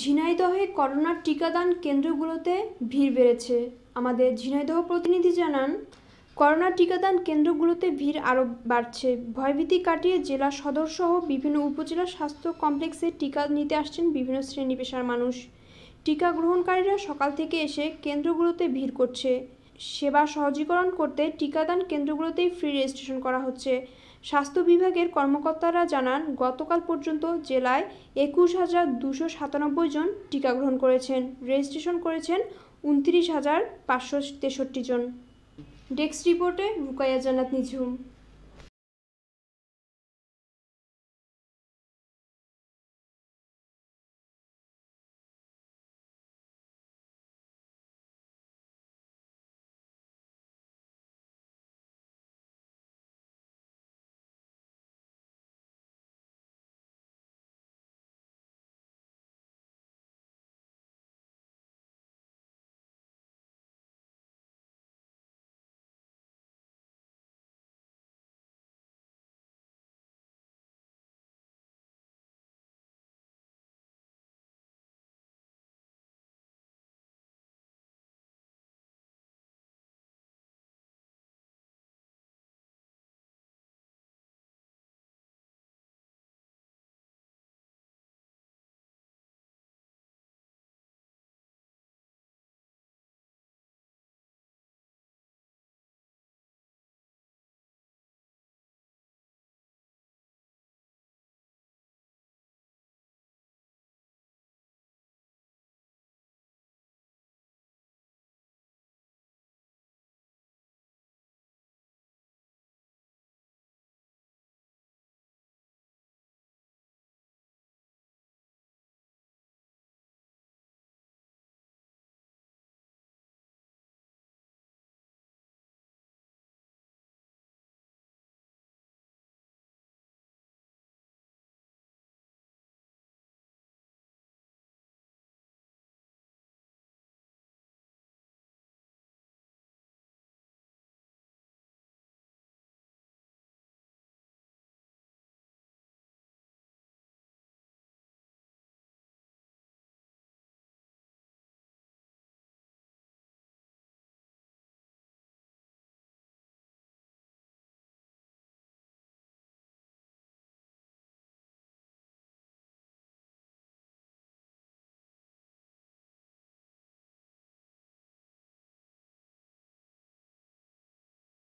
ঝিনাইদহে করোনার টিকাদান কেন্দ্রগুলোতে ভিড় বেড়েছে আমাদের ঝিনাইদহ প্রতিনিধি জানান করোনা টিকাদান কেন্দ্রগুলোতে ভিড় আরও বাড়ছে ভয়ভীতি কাটিয়ে জেলা সদর সহ বিভিন্ন উপজেলা স্বাস্থ্য কমপ্লেক্সে টিকা নিতে আসছেন বিভিন্ন শ্রেণী পেশার মানুষ টিকা গ্রহণকারীরা সকাল থেকে এসে কেন্দ্রগুলোতে ভিড় করছে সেবা সহজীকরণ করতে টিকাদান কেন্দ্রগুলোতেই ফ্রি রেজিস্ট্রেশন করা হচ্ছে স্বাস্থ্য বিভাগের কর্মকর্তারা জানান গতকাল পর্যন্ত জেলায় একুশ হাজার দুশো সাতানব্বই জন টিকা গ্রহণ করেছেন রেজিস্ট্রেশন করেছেন উনত্রিশ হাজার পাঁচশো তেষট্টি জন ডেস্ক রিপোর্টে রুকাইয়া জানাত নিঝুম